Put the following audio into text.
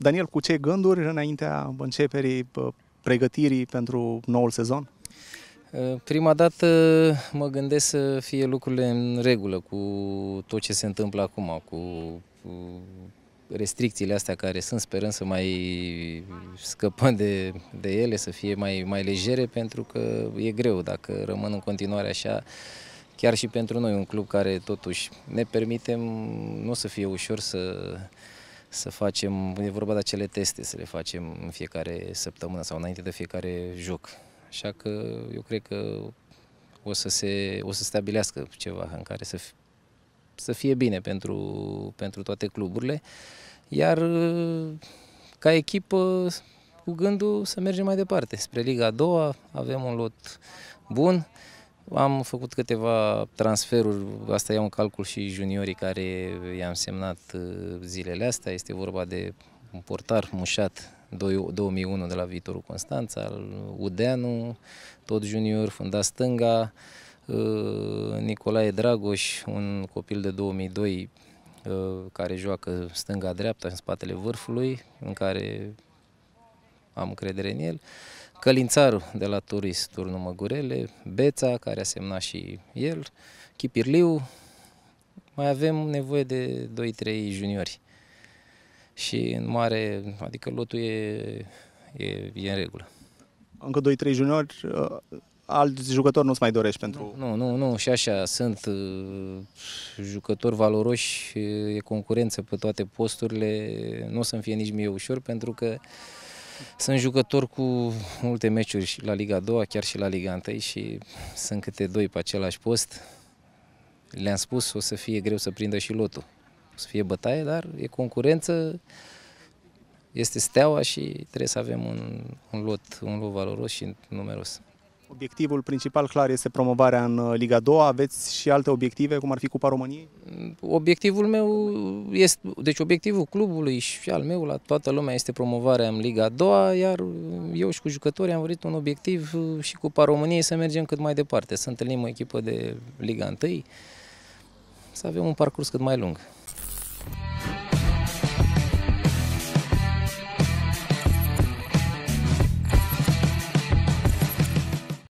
Daniel, cu ce gânduri înaintea începerii pregătirii pentru noul sezon? Ă, prima dată ă, mă gândesc să fie lucrurile în regulă cu tot ce se întâmplă acum, cu restricțiile astea care sunt, sperăm să mai scăpăm de, de ele, să fie mai, mai legere, pentru că e greu dacă rămân în continuare așa, chiar și pentru noi, un club care totuși ne permitem, nu o să fie ușor să să facem, e vorba de acele teste, să le facem în fiecare săptămână sau înainte de fiecare joc. Așa că eu cred că o să se o să stabilească ceva în care să, fie, să fie bine pentru, pentru toate cluburile. Iar uh, ca echipă, cu gândul să mergem mai departe. Spre Liga a doua avem un lot bun. Am făcut câteva transferuri, asta e un calcul și juniorii care i-am semnat uh, zilele astea. Este vorba de un portar mușat 2001 de la Viitorul Constanța, Udeanu, tot junior, funda stânga, uh, Nicolae Dragoș, un copil de 2002 uh, care joacă stânga-dreapta în spatele vârfului, în care am încredere în el, Călințarul de la Turist, Turnul Măgurele, Beța, care a semnat și el, Chipirliu, mai avem nevoie de 2-3 juniori. Și în mare, adică lotul e, e, e în regulă. Încă 2-3 juniori, uh, alți jucători nu-ți mai dorești pentru... Nu, nu, nu, și așa, sunt uh, jucători valoroși, uh, e concurență pe toate posturile, nu o să-mi fie nici mie ușor, pentru că sunt jucător cu multe meciuri și la Liga 2, chiar și la Liga 1 și sunt câte doi pe același post. Le-am spus, o să fie greu să prindă și lotul. O să fie bătaie, dar e concurență, este steaua și trebuie să avem un, un lot, un lot valoros și numeros. Obiectivul principal clar este promovarea în uh, Liga 2. Aveți și alte obiective, cum ar fi Cupa României? Obiectivul meu este, deci obiectivul clubului și al meu la toată lumea este promovarea în Liga 2, iar eu și cu jucătorii am vrut un obiectiv uh, și Cupa României să mergem cât mai departe, să întâlnim o echipă de Liga 1, să avem un parcurs cât mai lung.